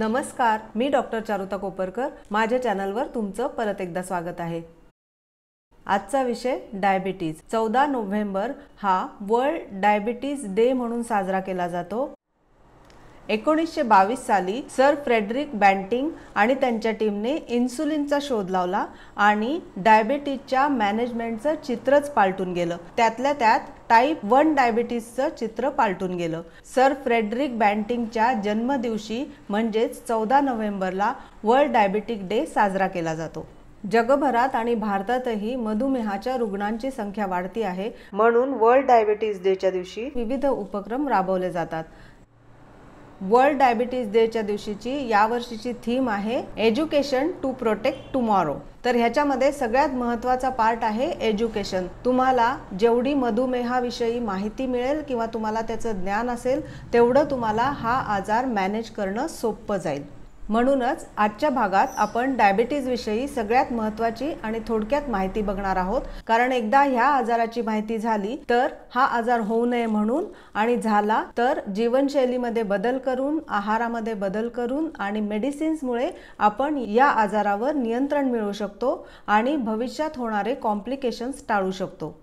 नमस्कार मी डॉक्टर चारुता कोपरकर माझ्या चॅनलवर तुमचं परत एकदा स्वागत आहे आजचा विषय डायबिटीज चौदा नोव्हेंबर हा वर्ल्ड डायबिटीज डे म्हणून साजरा केला जातो एकोणीसशे बावीस साली सर फ्रेडरिक बँटिंग आणि त्यांच्या टीमने इन्सुलिनचा शोध लावला आणि डायबेटीजच्या मॅनेजमेंटचं चित्रच पालटून गेलं त्यातल्या त्यात टाईप वन डायबिटीजचं चित्र पालटून गेलं सर फ्रेडरिक बँटिंगच्या जन्मदिवशी म्हणजेच चौदा नोव्हेंबरला वर्ल्ड डायबेटिक डे साजरा केला जातो जगभरात आणि भारतातही मधुमेहाच्या रुग्णांची संख्या वाढती आहे म्हणून वर्ल्ड डायबिटीज डेच्या दिवशी विविध उपक्रम राबवले जातात वर्ल्ड डायबिटीज डेच्या दिवशीची वर्षीची थीम आहे एज्युकेशन टू प्रोटेक्ट टुमॉरो तर ह्याच्यामध्ये सगळ्यात महत्वाचा पार्ट आहे एज्युकेशन तुम्हाला जेवढी मधुमेहाविषयी माहिती मिळेल किंवा तुम्हाला त्याचं ज्ञान असेल तेवढं तुम्हाला हा आजार मॅनेज करणं सोपं जाईल म्हणूनच आजच्या भागात आपण डायबिटीजविषयी सगळ्यात महत्त्वाची आणि थोडक्यात माहिती बघणार आहोत कारण एकदा ह्या आजाराची माहिती झाली तर हा आजार होऊ नये म्हणून आणि झाला तर जीवनशैलीमध्ये बदल करून आहारामध्ये बदल करून आणि मेडिसिन्समुळे आपण या आजारावर नियंत्रण मिळवू शकतो आणि भविष्यात होणारे कॉम्प्लिकेशन्स टाळू शकतो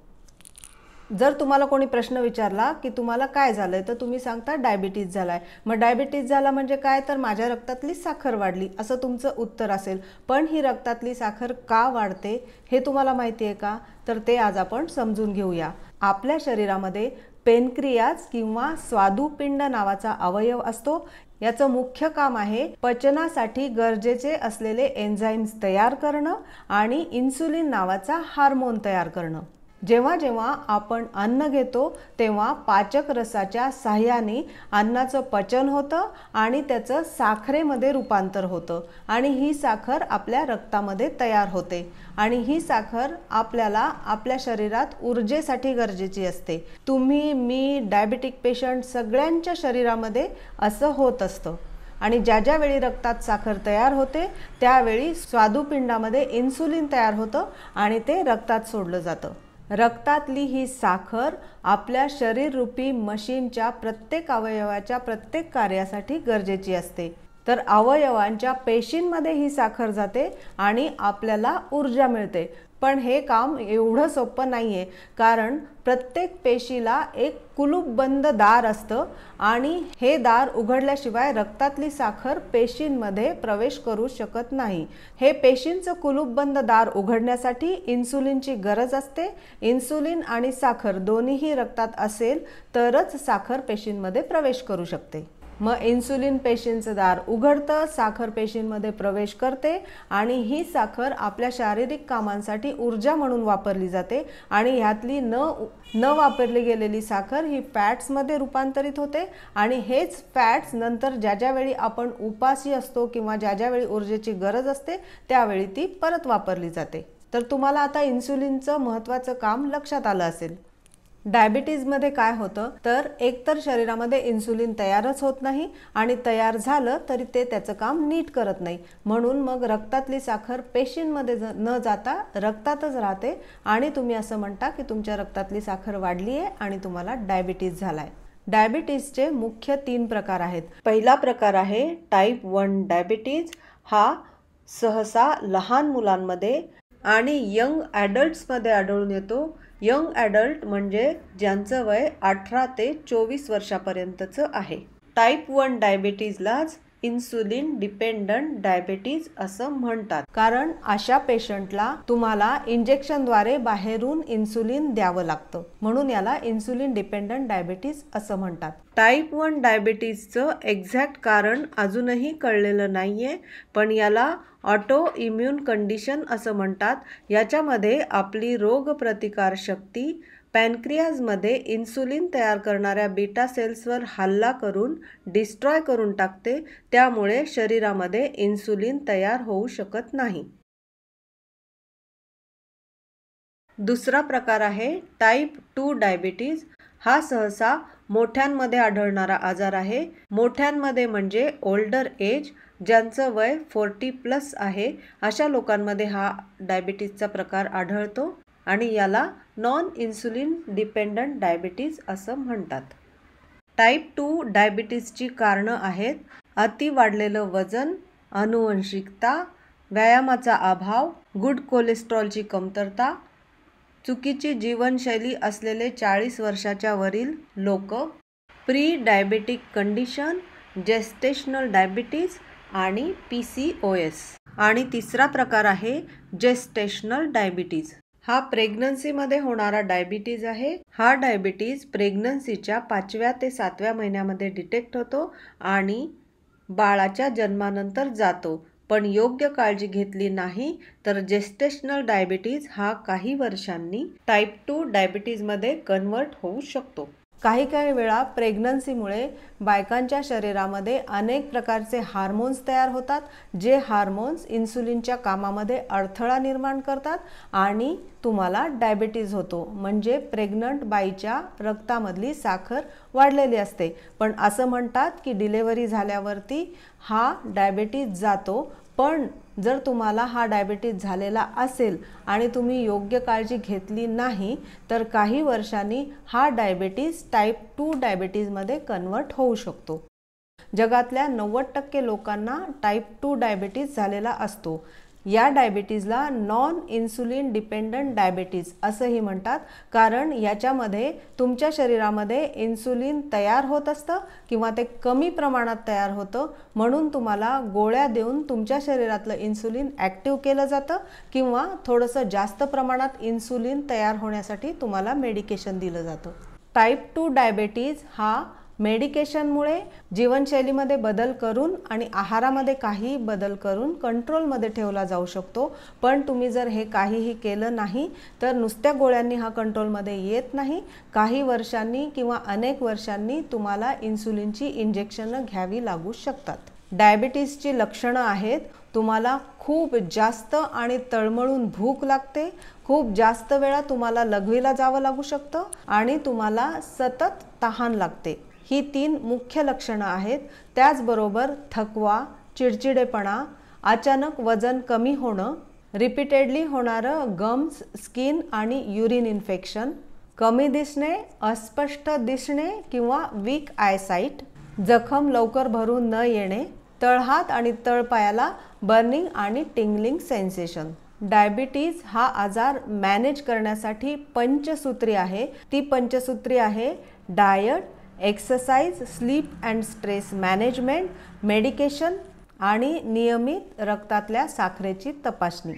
जर तुम्हाला कोणी प्रश्न विचारला की तुम्हाला काय झालंय तर तुम्ही सांगता डायबिटीज झालाय मग डायबिटीज झाला म्हणजे काय तर माझ्या रक्तातली साखर वाढली असं तुमचं उत्तर असेल पण ही रक्तातली साखर का वाढते हे तुम्हाला माहिती आहे का तर ते आज आपण समजून घेऊया आपल्या शरीरामध्ये पेनक्रियाज किंवा स्वादुपिंड नावाचा अवयव असतो याचं मुख्य काम आहे पचनासाठी गरजेचे असलेले एन्झाईम्स तयार करणं आणि इन्सुलिन नावाचा हार्मोन तयार करणं जेव्हा जेव्हा आपण अन्न घेतो तेव्हा पाचक रसाच्या साह्याने अन्नाचं पचन होतं आणि त्याचं साखरेमध्ये रूपांतर होतं आणि ही साखर आपल्या रक्तामध्ये तयार होते आणि ही साखर आपल्याला आपल्या शरीरात ऊर्जेसाठी गरजेची असते तुम्ही मी डायबेटिक पेशंट सगळ्यांच्या शरीरामध्ये असं होत असतं आणि ज्या ज्या वेळी रक्तात साखर तयार होते त्यावेळी स्वादुपिंडामध्ये इन्सुलिन तयार होतं आणि ते रक्तात सोडलं जातं रक्तातली ही साखर आपल्या शरीररूपी मशीनच्या प्रत्येक अवयवाच्या प्रत्येक कार्यासाठी गरजेची असते तर अवयवांच्या पेशींमध्ये ही साखर जाते आणि आपल्याला ऊर्जा मिळते पण हे काम एवढं सोपं नाही आहे कारण प्रत्येक पेशीला एक कुलूप बंद दार असतं आणि हे दार उघडल्याशिवाय रक्तातली साखर पेशींमध्ये प्रवेश करू शकत नाही हे पेशींचं कुलूपबंद दार उघडण्यासाठी इन्सुलिनची गरज असते इन्सुलिन आणि साखर दोन्हीही रक्तात असेल तरच साखर पेशींमध्ये प्रवेश करू शकते मग इन्सुलिन पेशींचं दार उघडतं साखर पेशींमध्ये प्रवेश करते आणि ही साखर आपल्या शारीरिक कामांसाठी ऊर्जा म्हणून वापरली जाते आणि ह्यातली न न वापरली गेलेली साखर ही फॅट्समध्ये रूपांतरित होते आणि हेच फॅट्स नंतर ज्या ज्यावेळी आपण उपाशी असतो किंवा ज्या ज्यावेळी ऊर्जेची गरज असते त्यावेळी ती परत वापरली जाते तर तुम्हाला आता इन्सुलिनचं महत्त्वाचं काम लक्षात आलं असेल डायबिटीजमध्ये काय होतं तर एकतर शरीरामध्ये इन्सुलिन तयारच होत नाही आणि तयार झालं तरी ते त्याचं काम नीट करत नाही म्हणून मग रक्तातली साखर पेशींमध्ये न जाता रक्तातच राहते आणि तुम्ही असं म्हणता की तुमच्या रक्तातली साखर वाढली आहे आणि तुम्हाला डायबिटीज झालाय डायबिटीजचे मुख्य तीन प्रकार आहेत पहिला प्रकार आहे टाईप वन डायबिटीज हा सहसा लहान मुलांमध्ये आणि यंग ॲडल्ट्समध्ये आढळून येतो यंग ॲडल्ट म्हणजे ज्यांचं वय अठरा ते चोवीस वर्षापर्यंतचं आहे टाईप वन डायबिटीजलाच इन्सुलिन डिपेंडंट डायबिटीज असं म्हणतात कारण अशा पेशंटला तुम्हाला इंजेक्शनद्वारे बाहेरून इन्सुलिन द्यावं लागतं म्हणून याला इन्सुलिन डिपेंडंट डायबिटीज असं म्हणतात टाईप वन डायबिटीजचं एक्झॅक्ट कारण अजूनही कळलेलं नाहीये पण याला ऑटो इम्यून कंडिशन असं म्हणतात याच्यामध्ये आपली रोगप्रतिकारशक्ती पॅनक्रियाजमध्ये इन्सुलिन तयार करणाऱ्या बीटा सेल्सवर हल्ला करून डिस्ट्रॉय करून टाकते त्यामुळे शरीरामध्ये इन्सुलिन तयार होऊ शकत नाही दुसरा प्रकार आहे टाईप टू डायबिटीज हा सहसा मोठ्यांमध्ये आढळणारा आजार आहे मोठ्यांमध्ये म्हणजे ओल्डर एज ज्यांचं वय फोर्टी प्लस आहे अशा लोकांमध्ये हा डायबिटीजचा प्रकार आढळतो आणि याला नॉन इन्सुलिन डिपेंडंट डायबिटीज असं म्हणतात टाईप टू डायबिटीजची कारणं आहेत अति वाढलेलं वजन अनुवंशिकता व्यायामाचा अभाव गुड कोलेस्ट्रॉलची कमतरता चुकीची जीवनशैली असलेले चाळीस वर्षाच्या वरील लोक pre diabetic condition gestational diabetes आणि पी सी ओ एस आणि तिसरा प्रकार आहे जेस्टेशनल डायबिटीज हा प्रेग्नन्सीमध्ये होणारा डायबिटीज आहे हा डायबिटीज प्रेग्नन्सीच्या पाचव्या ते सातव्या महिन्यामध्ये डिटेक्ट होतो आणि बाळाच्या जन्मानंतर जातो पण योग्य काळजी घेतली नाही तर जेस्टेशनल डायबिटीज हा काही वर्षांनी टाईप टू डायबिटीजमध्ये कन्वर्ट होऊ शकतो काही काही वेळा प्रेग्नन्सीमुळे बायकांच्या शरीरामध्ये अनेक प्रकारचे हार्मोन्स तयार होतात जे हार्मोन्स इन्सुलिनच्या कामामध्ये अडथळा निर्माण करतात आणि तुम्हाला डायबेटीज होतो म्हणजे प्रेग्नंट बाईच्या रक्तामधली साखर वाढलेली असते पण असं म्हणतात की डिलेवरी झाल्यावरती हा डायबेटीज जातो पण जर तुम्हाला हा डायबिटीस झालेला असेल आणि तुम्ही योग्य काळजी घेतली नाही तर काही वर्षांनी हा डायबिटीज टाईप टू डायबिटीजमध्ये कन्वर्ट होऊ शकतो जगातल्या नव्वद टक्के लोकांना टाईप टू डायबिटीज झालेला असतो या डायबिटीजला नॉन इन्सुलिन डिपेंडंट डायबिटीज असंही म्हणतात कारण याच्यामध्ये तुमच्या शरीरामध्ये इन्सुलिन तयार होत असतं किंवा ते कमी प्रमाणात तयार होतं म्हणून तुम्हाला गोळ्या देऊन तुमच्या शरीरातलं इन्सुलिन ॲक्टिव्ह केलं जातं किंवा थोडंसं जास्त प्रमाणात इन्सुलिन तयार होण्यासाठी तुम्हाला मेडिकेशन दिलं जातं टाईप टू डायबेटीज हा मेडिकेशनमुळे जीवनशैलीमध्ये बदल करून आणि आहारामध्ये काही बदल करून कंट्रोलमध्ये ठेवला जाऊ शकतो पण तुम्ही जर हे काहीही केलं नाही तर नुसत्या गोळ्यांनी हा कंट्रोलमध्ये येत नाही काही वर्षांनी किंवा अनेक वर्षांनी तुम्हाला इन्सुलिनची इंजेक्शनं घ्यावी लागू शकतात डायबिटीजची लक्षणं आहेत तुम्हाला खूप जास्त आणि तळमळून भूक लागते खूप जास्त वेळा तुम्हाला लघवीला जावं लागू शकतं आणि तुम्हाला सतत तहान लागते ही तीन मुख्य लक्षणं आहेत त्याचबरोबर थकवा चिडचिडेपणा अचानक वजन कमी होणं रिपीटेडली होणारं गम्स स्किन आणि युरिन इन्फेक्शन कमी दिसणे अस्पष्ट दिसणे किंवा वीक आयसाईट जखम लवकर भरून न येणे तळहात आणि तळपायाला बर्निंग आणि टिंगलिंग सेन्सेशन डायबिटीज हा आजार मॅनेज करण्यासाठी पंचसूत्री आहे ती पंचसूत्री आहे diet exercise sleep and stress management medication आणि नियमित रक्तातल्या साखरेची तपासणी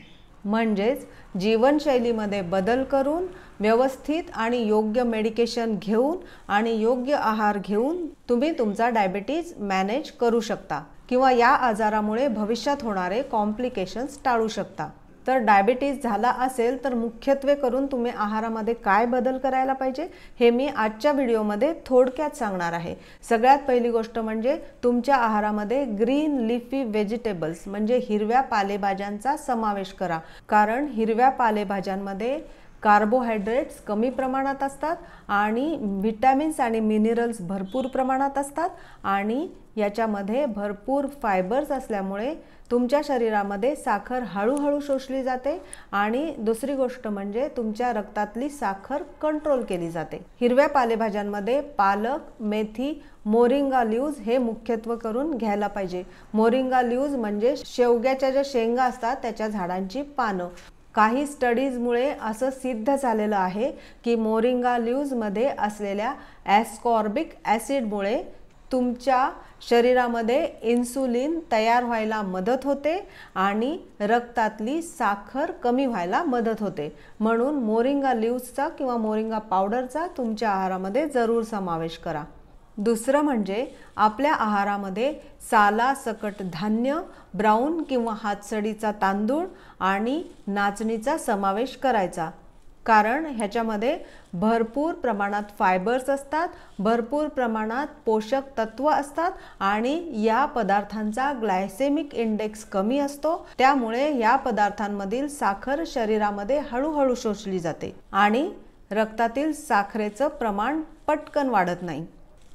म्हणजेच जीवनशैलीमध्ये बदल करून व्यवस्थित आणि योग्य मेडिकेशन घेऊन आणि योग्य आहार घेऊन तुम्ही तुमचा डायबिटीज मॅनेज करू शकता किंवा या आजारामुळे भविष्यात होणारे कॉम्प्लिकेशन्स टाळू शकता तर डायबिटीस झाला असेल तर मुख्यत्वे करून तुम्ही आहारामध्ये काय बदल करायला पाहिजे हे मी आजच्या व्हिडिओमध्ये थोडक्यात सांगणार आहे सगळ्यात पहिली गोष्ट म्हणजे तुमच्या आहारामध्ये ग्रीन लिफी व्हेजिटेबल्स म्हणजे हिरव्या पालेभाज्यांचा समावेश करा कारण हिरव्या पालेभाज्यांमध्ये कार्बोहायड्रेट्स कमी प्रमाणात असतात आणि विटॅमिन्स आणि मिनरल्स भरपूर प्रमाणात असतात आणि याच्यामध्ये भरपूर फायबर्स असल्यामुळे तुमच्या शरीरामध्ये साखर हळूहळू शोषली जाते आणि दुसरी गोष्ट म्हणजे तुमच्या रक्तातली साखर कंट्रोल केली जाते हिरव्या पालेभाज्यांमध्ये पालक मेथी मोरिंगा ल्यूज हे मुख्यत्व करून घ्यायला पाहिजे मोरिंगा ल्यूज म्हणजे शेवग्याच्या ज्या शेंगा असतात त्याच्या झाडांची पानं काही स्टडीजमुळे असं सिद्ध झालेलं आहे की मोरिंगा ल्यूजमध्ये असलेल्या ॲस्कॉर्बिक ॲसिडमुळे तुमच्या शरीरामध्ये इन्सुलिन तयार व्हायला मदत होते आणि रक्तातली साखर कमी व्हायला मदत होते म्हणून मोरिंगा ल्यूजचा किंवा मोरिंगा पावडरचा तुमच्या आहारामध्ये जरूर समावेश करा दुसरं म्हणजे आपल्या आहारामध्ये साला सकट धान्य ब्राऊन किंवा हातसडीचा तांदूळ आणि नाचणीचा समावेश करायचा कारण ह्याच्यामध्ये भरपूर प्रमाणात फायबर्स असतात भरपूर प्रमाणात पोषक तत्व असतात आणि या पदार्थांचा ग्लायसेमिक इंडेक्स कमी असतो त्यामुळे या पदार्थांमधील साखर शरीरामध्ये हळूहळू शोषली जाते आणि रक्तातील साखरेचं प्रमाण पटकन वाढत नाही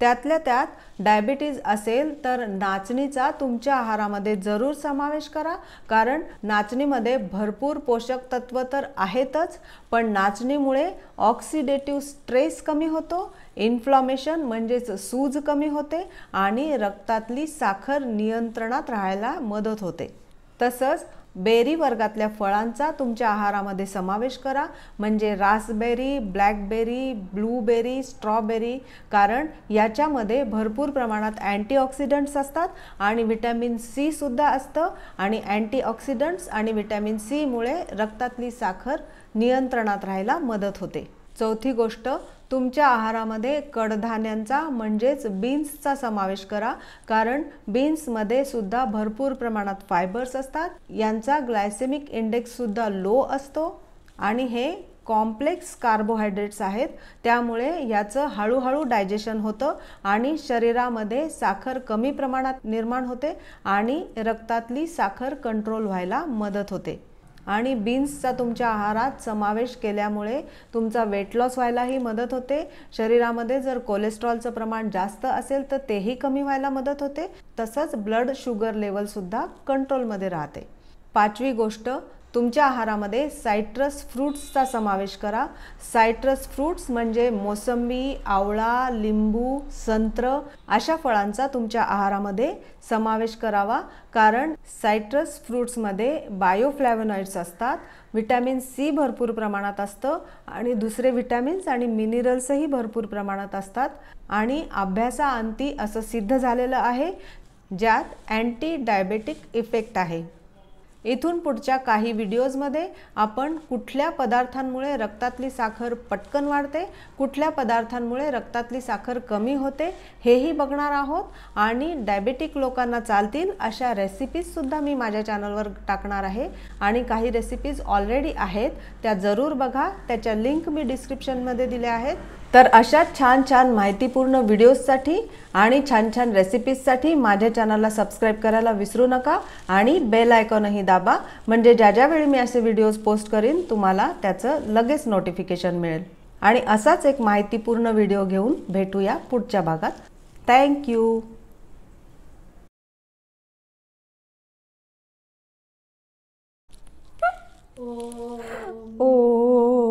त्यातल्या त्यात डायबिटीज असेल तर नाचणीचा तुमच्या आहारामध्ये जरूर समावेश करा कारण नाचणीमध्ये भरपूर पोषक तत्व तर आहेतच पण नाचणीमुळे ऑक्सिडेटिव्ह स्ट्रेस कमी होतो इन्फ्लॉमेशन म्हणजेच सूज कमी होते आणि रक्तातली साखर नियंत्रणात राहायला मदत होते तसंच बेरी वर्गातल्या फळांचा तुमच्या आहारामध्ये समावेश करा म्हणजे रासबेरी ब्लॅकबेरी ब्लूबेरी स्ट्रॉबेरी कारण याच्यामध्ये भरपूर प्रमाणात अँटीऑक्सिडंट्स असतात आणि व्हिटॅमिन सीसुद्धा असतं आणि अँटीऑक्सिडंट्स आणि व्हिटॅमिन सीमुळे रक्तातली साखर नियंत्रणात राहायला मदत होते चौथी गोष्ट तुमच्या आहारामध्ये कडधान्यांचा म्हणजेच बीन्सचा समावेश करा कारण बीन्समध्ये सुद्धा भरपूर प्रमाणात फायबर्स असतात यांचा ग्लायसेमिक इंडेक्ससुद्धा लो असतो आणि हे कॉम्प्लेक्स कार्बोहायड्रेट्स आहेत त्यामुळे याचं हळूहळू डायजेशन होतं आणि शरीरामध्ये साखर कमी प्रमाणात निर्माण होते आणि रक्तातली साखर कंट्रोल व्हायला मदत होते आणि बीन्सचा तुमच्या आहारात समावेश केल्यामुळे तुमचा वेट लॉस व्हायलाही मदत होते शरीरामध्ये जर कोलेस्ट्रॉलचं प्रमाण जास्त असेल तर तेही कमी व्हायला मदत होते तसंच ब्लड शुगर लेवलसुद्धा कंट्रोलमध्ये राहते पाचवी गोष्ट तुमच्या आहारामध्ये सायट्रस फ्रूट्सचा समावेश करा सायट्रस फ्रूट्स म्हणजे मोसंबी आवळा लिंबू संत्र अशा फळांचा तुमच्या आहारामध्ये समावेश करावा कारण सायट्रस फ्रूट्समध्ये बायोफ्लॅव्हनॉइड्स असतात व्हिटॅमिन सी भरपूर प्रमाणात असतं आणि दुसरे व्हिटॅमिन्स आणि मिनिरल्सही भरपूर प्रमाणात असतात आणि अभ्यासाअंती असं सिद्ध झालेलं आहे ज्यात अँटी डायबेटिक इफेक्ट आहे इथून पुढच्या काही व्हिडिओजमध्ये आपण कुठल्या पदार्थांमुळे रक्तातली साखर पटकन वाढते कुठल्या पदार्थांमुळे रक्तातली साखर कमी होते हेही बघणार आहोत आणि डायबेटिक लोकांना चालतील अशा रेसिपीजसुद्धा मी माझ्या चॅनलवर टाकणार आहे आणि काही रेसिपीज ऑलरेडी आहेत त्या जरूर बघा त्याच्या लिंक मी डिस्क्रिप्शनमध्ये दिल्या आहेत तर अशा छान छान माहितीपूर्ण व्हिडिओजसाठी आणि छान छान रेसिपीजसाठी माझ्या चॅनलला सबस्क्राईब करायला विसरू नका आणि बेल आयकॉनही दाबा म्हणजे ज्या ज्यावेळी मी असे व्हिडिओज पोस्ट करीन तुम्हाला त्याचं लगेच नोटिफिकेशन मिळेल आणि असाच एक माहितीपूर्ण व्हिडिओ घेऊन भेटूया पुढच्या भागात थँक्यू ओ